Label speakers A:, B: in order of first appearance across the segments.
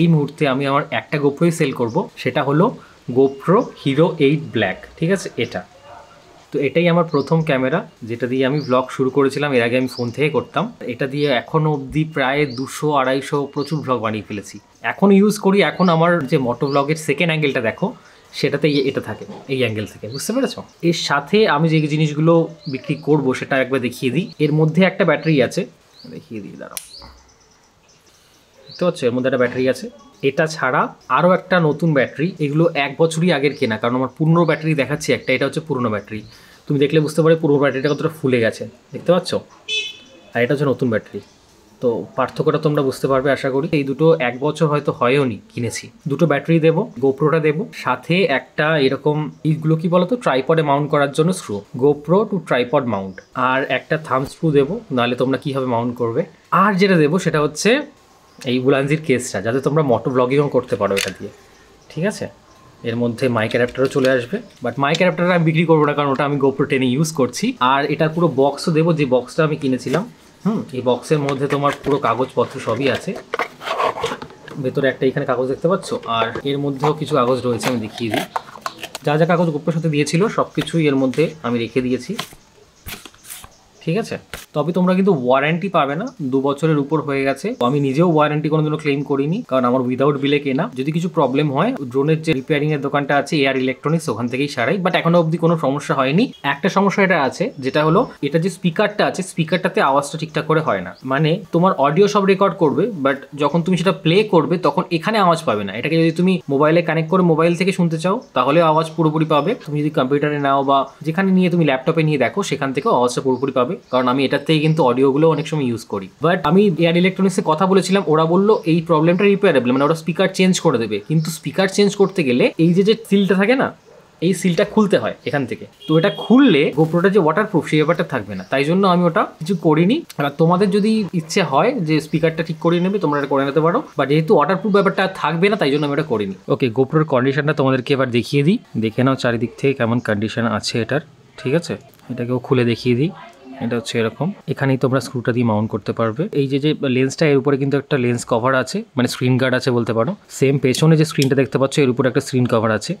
A: এই মুহূর্তে আমি আমার একটা গোপ্রোই সেল করব সেটা হলো গোপ্রো হিরো এইট ব্ল্যাক ঠিক আছে এটা তো এটাই আমার প্রথম ক্যামেরা যেটা দিয়ে আমি ব্লগ শুরু করেছিলাম এর আগে আমি ফোন থেকে করতাম এটা দিয়ে এখন অবধি প্রায় দুশো আড়াইশো প্রচুর ব্লগ বানিয়ে ফেলেছি এখন ইউজ করি এখন আমার যে মোটো ব্লগের সেকেন্ড অ্যাঙ্গেলটা দেখো সেটাতে এটা থাকে এই অ্যাঙ্গেল থেকে বুঝতে পেরেছ এর সাথে আমি যে জিনিসগুলো বিক্রি করব সেটা একবার দেখিয়ে দিই এর মধ্যে একটা ব্যাটারি আছে দেখিয়ে দিই দাঁড়াও দেখতে পাচ্ছ এর মধ্যে একটা ব্যাটারি আছে এটা ছাড়া আরও একটা নতুন ব্যাটারি এগুলো এক বছরই আগের কেনা কারণ আমার পুরনো ব্যাটারি দেখাচ্ছি একটা এটা হচ্ছে পুরনো ব্যাটারি তুমি দেখলে বুঝতে পারো পুরনো ব্যাটারিটা কতটা ফুলে গেছে দেখতে পাচ্ছ আর এটা হচ্ছে নতুন ব্যাটারি তো পার্থক্যটা তোমরা বুঝতে পারবে আশা করি এই দুটো এক বছর হয়তো হয়ও নি কিনেছি দুটো ব্যাটারি দেবো গোপ্রোটা দেবো সাথে একটা এরকম ইগুলো কি বলতো ট্রাইপডে মাউন্ট করার জন্য screw GoPro to tripod mount আর একটা থাম স্ক্রু দেবো নাহলে তোমরা কীভাবে মাউন্ট করবে আর যেটা দেবো সেটা হচ্ছে এই বুলানজির কেসটা যাতে তোমরা মটো ব্লগিংও করতে পারো এটা দিয়ে ঠিক আছে এর মধ্যে মাইক অ্যাডাপ্টারও চলে আসবে বাট মাইক অ্যাডাপ্টার আমি বিক্রি করবো না কারণ ওটা আমি গোপ্রো টেনে ইউজ করছি আর এটার পুরো বক্সও দেবো যে বক্সটা আমি কিনেছিলাম হুম এই বক্সের মধ্যে তোমার পুরো কাগজপত্র সবই আছে ভেতরে একটা এখানে কাগজ দেখতে পাচ্ছ আর এর মধ্যেও কিছু কাগজ রয়েছে আমি দেখিয়ে দিই যা যা কাগজ গোপ্রোর সাথে দিয়েছিল সব কিছুই এর মধ্যে আমি রেখে দিয়েছি ঠিক আছে তবে তোমরা কিন্তু ওয়ারেন্টি পাবে না দু বছরের উপর হয়ে গেছে আমি নিজেও ওয়ারেন্টি কোনোদিনও ক্লেম করিনি কারণ আমার উইদাউট বিলে কেনা যদি কিছু প্রবলেম হয় ড্রোনের যে রিপেয়ারিং এর দোকানটা আছে এয়ার ইলেকট্রনিক্স ওখান থেকেই সারাই বাট এখনো অবধি কোনো সমস্যা হয়নি একটা সমস্যা এটা আছে যেটা হলো এটা যে স্পিকারটা আছে স্পিকারটাতে আওয়াজটা ঠিকঠাক করে হয় না মানে তোমার অডিও সব রেকর্ড করবে বাট যখন তুমি সেটা প্লে করবে তখন এখানে আওয়াজ পাবে না এটাকে যদি তুমি মোবাইলে কানেক্ট করে মোবাইল থেকে শুনতে চাও তাহলে আওয়াজ পুরোপুরি পাবে তুমি যদি কম্পিউটারে নাও বা যেখানে নিয়ে তুমি ল্যাপটপে নিয়ে দেখো সেখান থেকেও আওয়াজটা পুরোপুরি পাবে কারণ আমি এটা থেকে কিন্তু অডিওগুলো অনেক সময় ইউজ করি বাট আমি এয়ার ইলেকট্রনিক্সে কথা বলেছিলাম ওরা বললো এই প্রবলেমটা রিপেয়ারেবল মানে ওরা স্পিকার চেঞ্জ করে দেবে কিন্তু স্পিকার চেঞ্জ করতে গেলে এই যে যে সিলটা থাকে না এই সিলটা খুলতে হয় এখান থেকে তো এটা খুললে গোপ্রোটা যে ওয়াটারপ্রুফ সেই ব্যাপারটা থাকবে না তাই জন্য আমি ওটা কিছু করিনি আর তোমাদের যদি ইচ্ছে হয় যে স্পিকারটা ঠিক করিয়ে নেবে তোমরা এটা করে নিতে পারো বা যেহেতু ওয়াটারপ্রুফ ব্যাপারটা থাকবে না তাই জন্য আমি ওটা করিনি ওকে গোপ্রোর কন্ডিশনটা তোমাদেরকে এবার দেখিয়ে দিই দেখে নাও চারিদিক থেকে কেমন কন্ডিশন আছে এটার ঠিক আছে এটাকেও খুলে দেখিয়ে দিই এটা হচ্ছে এরকম এখানেই তোমরা স্ক্রুটা দিয়ে মাউন্ট করতে পারবে এই যে যে লেন্সটা এর উপরে কিন্তু একটা লেন্স কভার আছে মানে স্ক্রিন গার্ড আছে বলতে পারো সেম পেছনে যে স্ক্রিনটা দেখতে পাচ্ছ এর উপরে একটা স্ক্রিন কভার আছে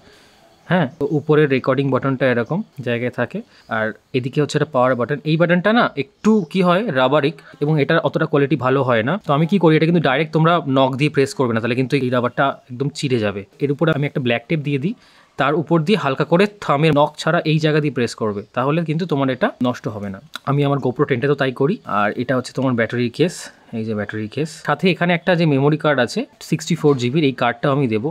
A: হ্যাঁ তো উপরের রেকর্ডিং বাটনটা এরকম জায়গায় থাকে আর এদিকে হচ্ছে এটা পাওয়ার বাটন এই বাটনটা না একটু কি হয় রাবারিক এবং এটার অতটা কোয়ালিটি ভালো হয় না তো আমি কি করি এটা কিন্তু ডাইরেক্ট তোমরা নখ দিয়ে প্রেস করবে না তাহলে কিন্তু এই রাবারটা একদম চিড়ে যাবে এর উপরে আমি একটা ব্ল্যাক টেপ দিয়ে দিই তার উপর দিয়ে হালকা করে থামের নখ ছাড়া এই জায়গা দিয়ে প্রেস করবে তাহলে কিন্তু তোমার এটা নষ্ট হবে না আমি আমার গোপ্রো টেনটা তো তাই করি আর এটা হচ্ছে তোমার ব্যাটারির কেস এই যে ব্যাটারি কেস সাথে এখানে একটা যে মেমোরি কার্ড আছে সিক্সটি ফোর জিবির এই কার্ডটাও আমি দেবো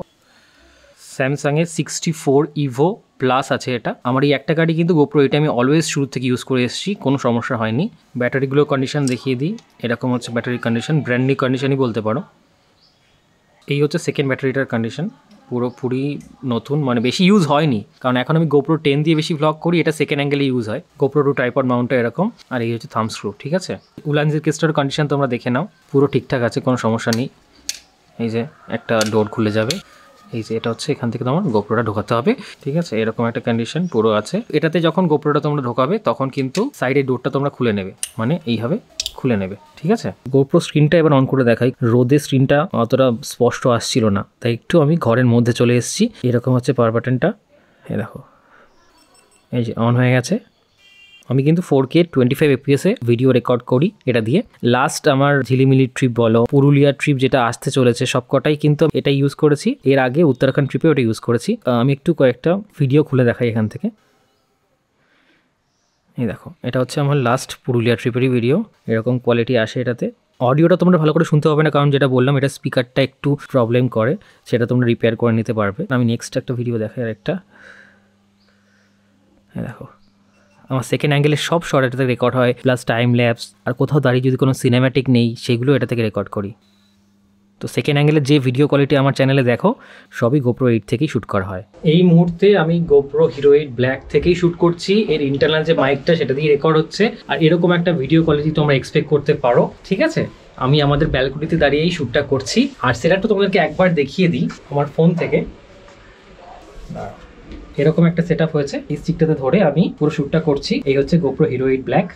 A: স্যামসাংয়ের সিক্সটি ফোর ইভো প্লাস আছে এটা আমার এই একটা গাড়ি কিন্তু গোপ্রো এটা আমি অলওয়েজ শুরু থেকে ইউজ করে এসেছি কোনো সমস্যা হয়নি ব্যাটারিগুলোর কন্ডিশন দেখিয়ে দিই এরকম হচ্ছে ব্যাটারি কন্ডিশন ব্র্যান্ড নিউ বলতে পারো এই হচ্ছে সেকেন্ড ব্যাটারিটার কন্ডিশন পুরোপুরি নতুন মানে বেশি ইউজ হয়নি কারণ এখন আমি গোপ্রো টেন দিয়ে বেশি ভ্লগ করি এটা সেকেন্ড অ্যাঙ্গেলে ইউজ হয় গোপ্রো টু টাইপড মাউন্টটা এরকম আর এই হচ্ছে থাম স্ক্রু ঠিক আছে উলানজির কেসটার কন্ডিশন তোমরা দেখে নাও পুরো ঠিকঠাক আছে কোনো সমস্যা নেই এই যে একটা ডোর খুলে যাবে এই যে এটা হচ্ছে এখান থেকে তোমার গোপ্রোটা ঢোকাতে হবে ঠিক আছে এরকম একটা কন্ডিশন পুরো আছে এটাতে যখন গোপ্রোটা তোমরা ঢোকাবে তখন কিন্তু সাইডের ডোরটা তোমরা খুলে নেবে মানে এইভাবে খুলে নেবে ঠিক আছে গোপ্রো স্ক্রিনটা এবার অন করে দেখাই রোদে স্ক্রিনটা অতটা স্পষ্ট আসছিল না তাই একটু আমি ঘরের মধ্যে চলে এসেছি এরকম হচ্ছে পাওয়ার বাটনটা এ দেখো এই যে অন হয়ে গেছে আমি কিন্তু ফোর কে টোয়েন্টি ফাইভ এপিএসে ভিডিও রেকর্ড করি এটা দিয়ে লাস্ট আমার ঝিলিমিলি ট্রিপ বলো পুরুলিয়া ট্রিপ যেটা আসতে চলেছে সবকটাই কিন্তু এটা ইউজ করেছি এর আগে উত্তরাখণ্ড ট্রিপে ওটা ইউজ করেছি আমি একটু কয়েকটা ভিডিও খুলে দেখাই এখান থেকে এই দেখো এটা হচ্ছে আমার লাস্ট পুরুলিয়া ট্রিপেরই ভিডিও এরকম কোয়ালিটি আসে এটাতে অডিওটা তোমরা ভালো করে শুনতে হবে না কারণ যেটা বললাম এটা স্পিকারটা একটু প্রবলেম করে সেটা তোমরা রিপেয়ার করে নিতে পারবে আমি নেক্সট একটা ভিডিও দেখাই আর একটা দেখো আমার সেকেন্ড অ্যাঙ্গেলের সব শট এটা থেকে রেকর্ড হয় প্লাস টাইম ল্যাপস আর কোথাও দাঁড়িয়ে যদি কোনো সিনেম্যাটিক নেই সেগুলো এটা থেকে রেকর্ড করি তো সেকেন্ড অ্যাঙ্গেলের যে ভিডিও কোয়ালিটি আমার চ্যানেলে দেখো সবই গোপ্রো এইট থেকেই শ্যুট করা হয় এই মুহূর্তে আমি গোপ্রো হিরো এইট ব্ল্যাক থেকেই শ্যুট করছি এর ইন্টারনাল যে মাইকটা সেটা দিয়ে রেকর্ড হচ্ছে আর এরকম একটা ভিডিও কোয়ালিটি তোমরা এক্সপেক্ট করতে পারো ঠিক আছে আমি আমাদের ব্যালকনিতে দাঁড়িয়েই শ্যুটটা করছি আর সেটা তো তোমাদেরকে একবার দেখিয়ে দিই আমার ফোন থেকে এরকম একটা সেট হয়েছে এই স্টিকটাতে ধরে আমি পুরো শ্যুটটা করছি এই হচ্ছে গোপ্রো হিরো এইট ব্ল্যাক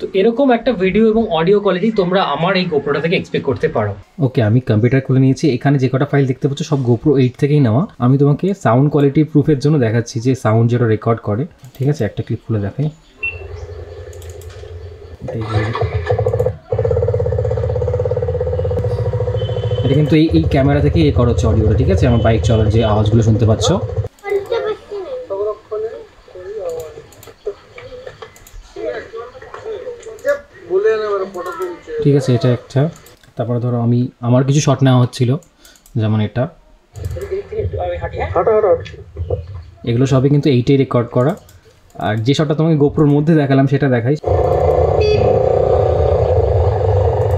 A: তো এরকম একটা ভিডিও এবং অডিও কোয়ালিটি তোমরা আমার এই গোপ্রোটা থেকে এক্সপেক্ট করতে পারো ওকে আমি কম্পিউটার খুলে নিয়েছি এখানে যে কটা ফাইল দেখতে পাচ্ছ সব গোপ্রো এইট থেকেই নেওয়া আমি তোমাকে সাউন্ড কোয়ালিটি প্রুফের জন্য দেখাচ্ছি যে সাউন্ড যেটা রেকর্ড করে ঠিক আছে একটা ক্লিপ খুলে দেখাই এটা কিন্তু এই এই ক্যামেরা থেকে এ করা হচ্ছে অডিওটা ঠিক আছে আমার বাইক চলার যে আওয়াজগুলো শুনতে পাচ্ছ ঠিক আছে এটা একটা তারপরে ধরো আমি আমার কিছু শট নেওয়া হচ্ছিল যেমন এটা এগুলো সবই কিন্তু এইটাই রেকর্ড করা আর যে শটটা তোমাকে গোপ্রোর মধ্যে দেখালাম সেটা দেখাই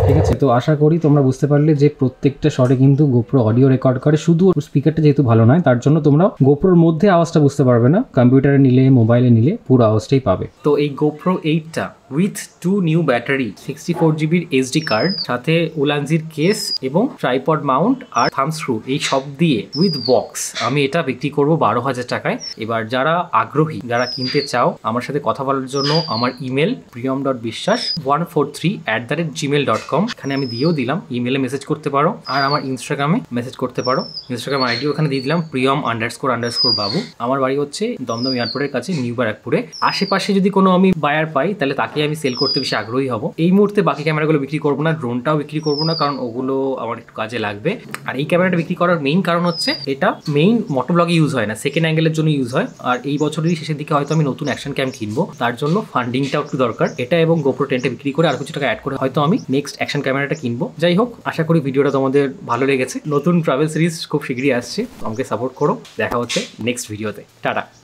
A: ঠিক আছে তো আশা করি তোমরা বুঝতে পারলে যে প্রত্যেকটা শটে কিন্তু গোপ্রো অডিও রেকর্ড করে শুধু স্পিকারটা যেহেতু ভালো নয় তার জন্য তোমরা গোপ্রোর মধ্যে আওয়াজটা বুঝতে পারবে না কম্পিউটারে নিলে মোবাইলে নিলে পুরো আওয়াজটাই পাবে তো এই গোপ্রো এইটটা with two new battery sixty four জিবির এসডি কার্ড সাথে ওলানজির কেস এবং ট্রাইপড মাউন্ট আর থামস্ক্রু এই সব দিয়ে উইথ বক্স আমি এটা বিক্রি করব বারো হাজার টাকায় এবার যারা আগ্রহী যারা কিনতে চাও আমার সাথে কথা বলার জন্য আমার email Priyam dot Biswas one four three at the rate Gmail dot com এখানে আমি দিয়েও দিলাম ইমেলে মেসেজ করতে পারো আর আমার ইনস্টাগ্রামে মেসেজ করতে পারো ইনস্টাগ্রাম আইডিও এখানে দিয়ে দিলাম প্রিয়ম আন্ডারস্কোর আন্ডারস্কোর বাবু আমার বাড়ি হচ্ছে দমদম এয়ারপোর্টের কাছে নিউ ব্যারাকপুরে আশেপাশে যদি কোনো আমি বায়ার পাই তাহলে তাকে তাকে আমি সেল করতে বেশি আগ্রহী হব এই মুহূর্তে বাকি ক্যামেরাগুলো বিক্রি করবো না ড্রোনটাও বিক্রি করবো না কারণ ওগুলো আমার একটু কাজে লাগবে আর এই ক্যামেরাটা বিক্রি করার মেইন কারণ হচ্ছে এটা মেইন মোটোব্লগে ইউজ হয় না সেকেন্ড অ্যাঙ্গেলের জন্য ইউজ হয় আর এই বছরেরই শেষের দিকে হয়তো আমি নতুন অ্যাকশন ক্যাম কিনবো তার জন্য ফান্ডিংটাও একটু দরকার এটা এবং গোপ্রো টেনটা বিক্রি করে আর কিছু টাকা অ্যাড করে হয়তো আমি নেক্সট অ্যাকশন ক্যামেরাটা কিনবো যাই হোক আশা করি ভিডিওটা তোমাদের ভালো লেগেছে নতুন ট্রাভেল সিরিজ খুব শীঘ্রই আসছে আমাকে সাপোর্ট করো দেখা হচ্ছে নেক্সট ভিডিওতে টাটা